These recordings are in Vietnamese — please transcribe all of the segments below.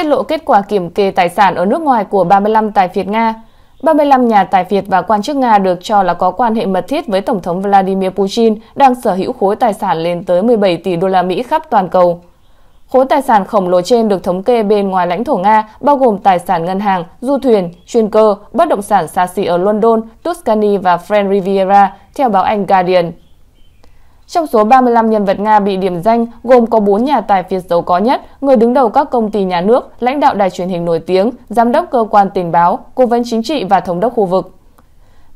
tiết lộ kết quả kiểm kê tài sản ở nước ngoài của 35 tài phiệt Nga. 35 nhà tài phiệt và quan chức Nga được cho là có quan hệ mật thiết với Tổng thống Vladimir Putin đang sở hữu khối tài sản lên tới 17 tỷ đô la Mỹ khắp toàn cầu. Khối tài sản khổng lồ trên được thống kê bên ngoài lãnh thổ Nga, bao gồm tài sản ngân hàng, du thuyền, chuyên cơ, bất động sản xa xỉ ở London, Tuscany và French Riviera, theo báo Anh Guardian. Trong số 35 nhân vật Nga bị điểm danh, gồm có 4 nhà tài phiệt giàu có nhất, người đứng đầu các công ty nhà nước, lãnh đạo đài truyền hình nổi tiếng, giám đốc cơ quan tình báo, cố vấn chính trị và thống đốc khu vực.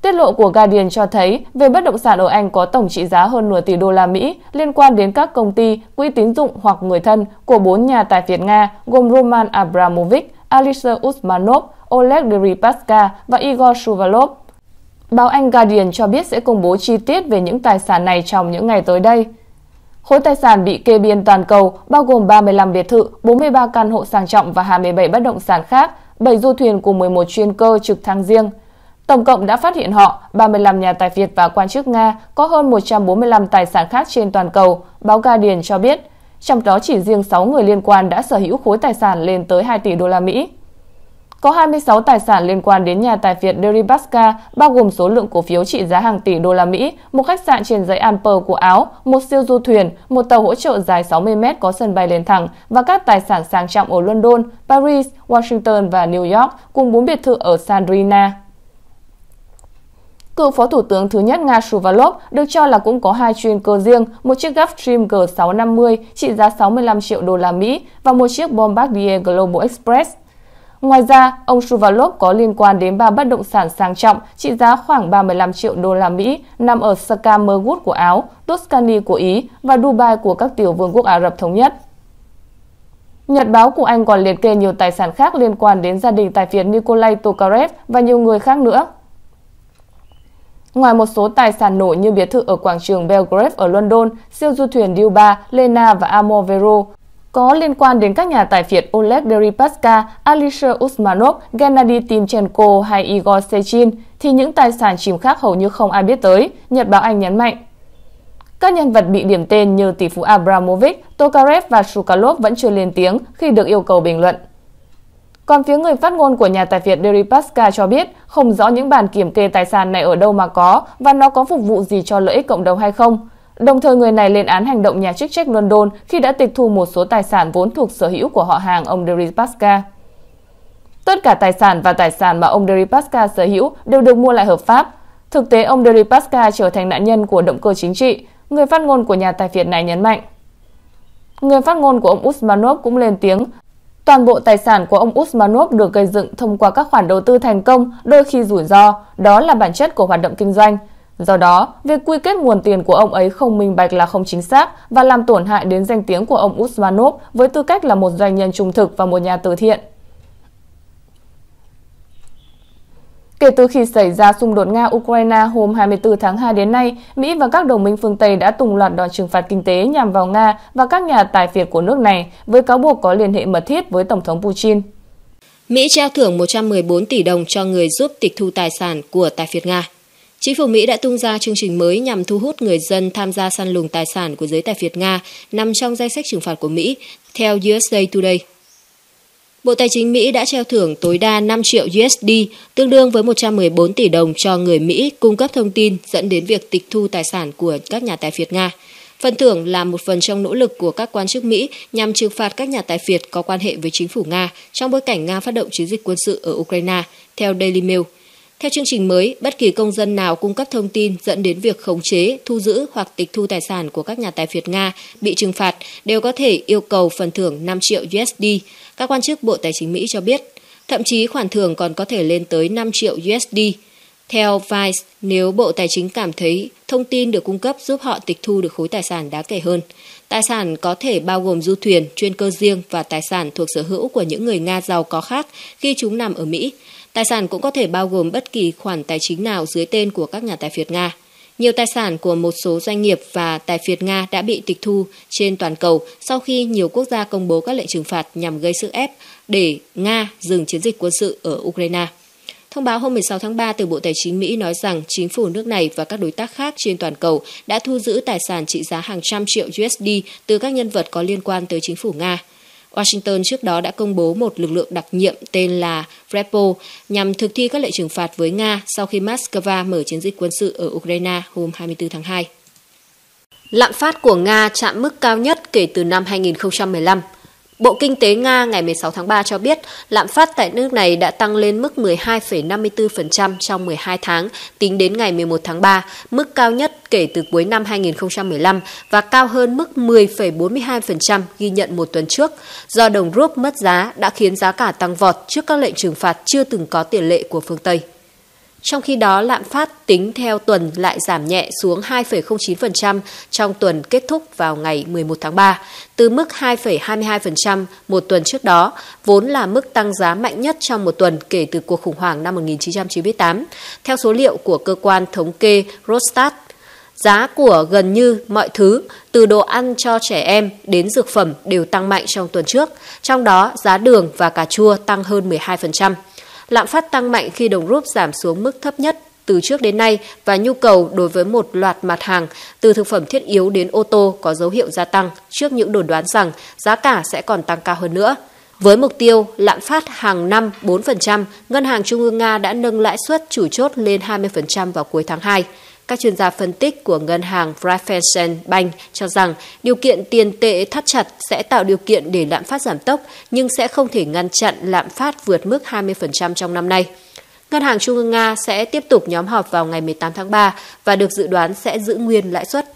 Tiết lộ của Guardian cho thấy, về bất động sản ở Anh có tổng trị giá hơn nửa tỷ đô la Mỹ liên quan đến các công ty, quỹ tín dụng hoặc người thân của 4 nhà tài phiệt Nga gồm Roman Abramovich, Alexei Usmanov, Oleg Deripaska và Igor Shuvalov. Báo Anh Guardian cho biết sẽ công bố chi tiết về những tài sản này trong những ngày tới đây. Khối tài sản bị kê biên toàn cầu bao gồm 35 biệt thự, 43 căn hộ sang trọng và 27 bất động sản khác, 7 du thuyền của 11 chuyên cơ trực thăng riêng. Tổng cộng đã phát hiện họ, 35 nhà tài Việt và quan chức Nga có hơn 145 tài sản khác trên toàn cầu, báo Guardian cho biết. Trong đó chỉ riêng 6 người liên quan đã sở hữu khối tài sản lên tới 2 tỷ đô la Mỹ có 26 tài sản liên quan đến nhà tài phiệt Deripaska, bao gồm số lượng cổ phiếu trị giá hàng tỷ đô la Mỹ, một khách sạn trên dãy Alper của Áo, một siêu du thuyền, một tàu hỗ trợ dài 60 mét có sân bay lên thẳng và các tài sản sang trọng ở London, Paris, Washington và New York, cùng bốn biệt thự ở Sandrina. Cựu Phó Thủ tướng thứ nhất Nga Shuvalov được cho là cũng có hai chuyên cơ riêng, một chiếc Gulfstream G650 trị giá 65 triệu đô la Mỹ và một chiếc Bombardier Global Express Ngoài ra, ông Shuvalov có liên quan đến ba bất động sản sang trọng trị giá khoảng 35 triệu đô la Mỹ nằm ở Sakamergut của Áo, Tuscany của Ý và Dubai của các tiểu vương quốc Ả Rập Thống Nhất. Nhật báo của Anh còn liệt kê nhiều tài sản khác liên quan đến gia đình tài phiệt Nikolai Tokarev và nhiều người khác nữa. Ngoài một số tài sản nổi như biệt thự ở quảng trường Belgrave ở London, siêu du thuyền Dubai Lena và Amovero, có liên quan đến các nhà tài phiệt Oleg Deripaska, Alisher Usmanov, Gennady Timchenko hay Igor Sechin thì những tài sản chìm khác hầu như không ai biết tới, Nhật báo Anh nhấn mạnh. Các nhân vật bị điểm tên như tỷ phú Abramovich, Tokarev và Shukalov vẫn chưa lên tiếng khi được yêu cầu bình luận. Còn phía người phát ngôn của nhà tài phiệt Deripaska cho biết không rõ những bản kiểm kê tài sản này ở đâu mà có và nó có phục vụ gì cho lợi ích cộng đồng hay không. Đồng thời người này lên án hành động nhà chức trách London khi đã tịch thu một số tài sản vốn thuộc sở hữu của họ hàng ông Deripaska. Tất cả tài sản và tài sản mà ông Deripaska sở hữu đều được mua lại hợp pháp. Thực tế, ông Deripaska trở thành nạn nhân của động cơ chính trị, người phát ngôn của nhà tài phiệt này nhấn mạnh. Người phát ngôn của ông Usmanov cũng lên tiếng, toàn bộ tài sản của ông Usmanov được gây dựng thông qua các khoản đầu tư thành công, đôi khi rủi ro, đó là bản chất của hoạt động kinh doanh – Do đó, việc quy kết nguồn tiền của ông ấy không minh bạch là không chính xác và làm tổn hại đến danh tiếng của ông Usmanov với tư cách là một doanh nhân trung thực và một nhà từ thiện. Kể từ khi xảy ra xung đột Nga-Ukraine hôm 24 tháng 2 đến nay, Mỹ và các đồng minh phương Tây đã tung loạt đòn trừng phạt kinh tế nhằm vào Nga và các nhà tài phiệt của nước này với cáo buộc có liên hệ mật thiết với Tổng thống Putin. Mỹ trao thưởng 114 tỷ đồng cho người giúp tịch thu tài sản của tài phiệt Nga. Chính phủ Mỹ đã tung ra chương trình mới nhằm thu hút người dân tham gia săn lùng tài sản của giới tài phiệt Nga nằm trong danh sách trừng phạt của Mỹ, theo USA Today. Bộ Tài chính Mỹ đã treo thưởng tối đa 5 triệu USD, tương đương với 114 tỷ đồng cho người Mỹ cung cấp thông tin dẫn đến việc tịch thu tài sản của các nhà tài phiệt Nga. Phần thưởng là một phần trong nỗ lực của các quan chức Mỹ nhằm trừng phạt các nhà tài phiệt có quan hệ với chính phủ Nga trong bối cảnh Nga phát động chiến dịch quân sự ở Ukraine, theo Daily Mail. Theo chương trình mới, bất kỳ công dân nào cung cấp thông tin dẫn đến việc khống chế, thu giữ hoặc tịch thu tài sản của các nhà tài phiệt Nga bị trừng phạt đều có thể yêu cầu phần thưởng 5 triệu USD, các quan chức Bộ Tài chính Mỹ cho biết. Thậm chí khoản thưởng còn có thể lên tới 5 triệu USD. Theo Vice, nếu Bộ Tài chính cảm thấy thông tin được cung cấp giúp họ tịch thu được khối tài sản đáng kể hơn, tài sản có thể bao gồm du thuyền, chuyên cơ riêng và tài sản thuộc sở hữu của những người Nga giàu có khác khi chúng nằm ở Mỹ, Tài sản cũng có thể bao gồm bất kỳ khoản tài chính nào dưới tên của các nhà tài phiệt Nga. Nhiều tài sản của một số doanh nghiệp và tài phiệt Nga đã bị tịch thu trên toàn cầu sau khi nhiều quốc gia công bố các lệnh trừng phạt nhằm gây sức ép để Nga dừng chiến dịch quân sự ở Ukraine. Thông báo hôm 16 tháng 3 từ Bộ Tài chính Mỹ nói rằng chính phủ nước này và các đối tác khác trên toàn cầu đã thu giữ tài sản trị giá hàng trăm triệu USD từ các nhân vật có liên quan tới chính phủ Nga. Washington trước đó đã công bố một lực lượng đặc nhiệm tên là Frepo nhằm thực thi các lệnh trừng phạt với Nga sau khi Moscow mở chiến dịch quân sự ở Ukraine hôm 24 tháng 2. Lạm phát của Nga chạm mức cao nhất kể từ năm 2015. Bộ Kinh tế Nga ngày 16 tháng 3 cho biết lạm phát tại nước này đã tăng lên mức 12,54% trong 12 tháng tính đến ngày 11 tháng 3, mức cao nhất kể từ cuối năm 2015 và cao hơn mức 10,42% ghi nhận một tuần trước. Do đồng rúp mất giá đã khiến giá cả tăng vọt trước các lệnh trừng phạt chưa từng có tiền lệ của phương Tây. Trong khi đó, lạm phát tính theo tuần lại giảm nhẹ xuống 2,09% trong tuần kết thúc vào ngày 11 tháng 3, từ mức 2,22% một tuần trước đó, vốn là mức tăng giá mạnh nhất trong một tuần kể từ cuộc khủng hoảng năm 1998, theo số liệu của cơ quan thống kê Rostat. Giá của gần như mọi thứ, từ đồ ăn cho trẻ em đến dược phẩm đều tăng mạnh trong tuần trước, trong đó giá đường và cà chua tăng hơn 12% lạm phát tăng mạnh khi đồng rúp giảm xuống mức thấp nhất từ trước đến nay và nhu cầu đối với một loạt mặt hàng từ thực phẩm thiết yếu đến ô tô có dấu hiệu gia tăng trước những đồn đoán rằng giá cả sẽ còn tăng cao hơn nữa. Với mục tiêu lạm phát hàng năm 4%, Ngân hàng Trung ương Nga đã nâng lãi suất chủ chốt lên 20% vào cuối tháng 2. Các chuyên gia phân tích của ngân hàng Raiffeisen Bank cho rằng điều kiện tiền tệ thắt chặt sẽ tạo điều kiện để lạm phát giảm tốc nhưng sẽ không thể ngăn chặn lạm phát vượt mức 20% trong năm nay. Ngân hàng Trung ương Nga sẽ tiếp tục nhóm họp vào ngày 18 tháng 3 và được dự đoán sẽ giữ nguyên lãi suất.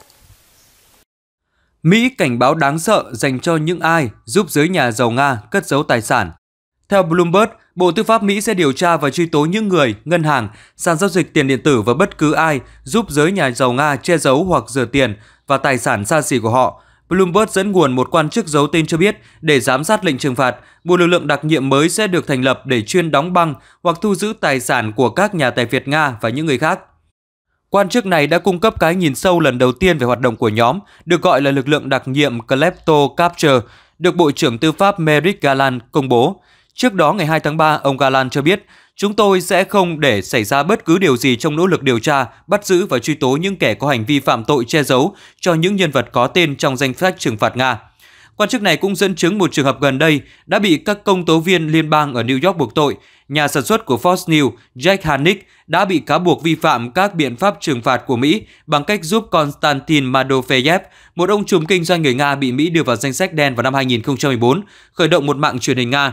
Mỹ cảnh báo đáng sợ dành cho những ai giúp giới nhà giàu Nga cất giấu tài sản. Theo Bloomberg, Bộ Tư pháp Mỹ sẽ điều tra và truy tố những người, ngân hàng, sàn giao dịch tiền điện tử và bất cứ ai giúp giới nhà giàu Nga che giấu hoặc rửa tiền và tài sản xa xỉ của họ. Bloomberg dẫn nguồn một quan chức giấu tên cho biết để giám sát lệnh trừng phạt, một lực lượng đặc nhiệm mới sẽ được thành lập để chuyên đóng băng hoặc thu giữ tài sản của các nhà tài phiệt Nga và những người khác. Quan chức này đã cung cấp cái nhìn sâu lần đầu tiên về hoạt động của nhóm, được gọi là lực lượng đặc nhiệm Klepto Capture, được Bộ trưởng Tư pháp Merrick Garland công bố. Trước đó ngày 2 tháng 3, ông Galan cho biết, chúng tôi sẽ không để xảy ra bất cứ điều gì trong nỗ lực điều tra, bắt giữ và truy tố những kẻ có hành vi phạm tội che giấu cho những nhân vật có tên trong danh sách trừng phạt Nga. Quan chức này cũng dẫn chứng một trường hợp gần đây đã bị các công tố viên liên bang ở New York buộc tội. Nhà sản xuất của Fox News, Jack Hanick, đã bị cáo buộc vi phạm các biện pháp trừng phạt của Mỹ bằng cách giúp Konstantin Madofeyev, một ông trùm kinh doanh người Nga bị Mỹ đưa vào danh sách đen vào năm 2014, khởi động một mạng truyền hình Nga.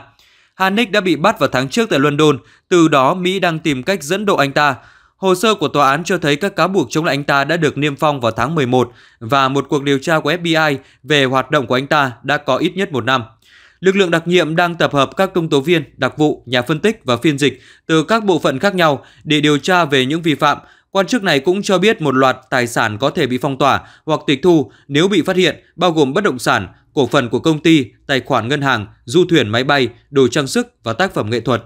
Haneck đã bị bắt vào tháng trước tại London, từ đó Mỹ đang tìm cách dẫn độ anh ta. Hồ sơ của tòa án cho thấy các cáo buộc chống lại anh ta đã được niêm phong vào tháng 11 và một cuộc điều tra của FBI về hoạt động của anh ta đã có ít nhất một năm. Lực lượng đặc nhiệm đang tập hợp các công tố viên, đặc vụ, nhà phân tích và phiên dịch từ các bộ phận khác nhau để điều tra về những vi phạm Quan chức này cũng cho biết một loạt tài sản có thể bị phong tỏa hoặc tịch thu nếu bị phát hiện, bao gồm bất động sản, cổ phần của công ty, tài khoản ngân hàng, du thuyền máy bay, đồ trang sức và tác phẩm nghệ thuật.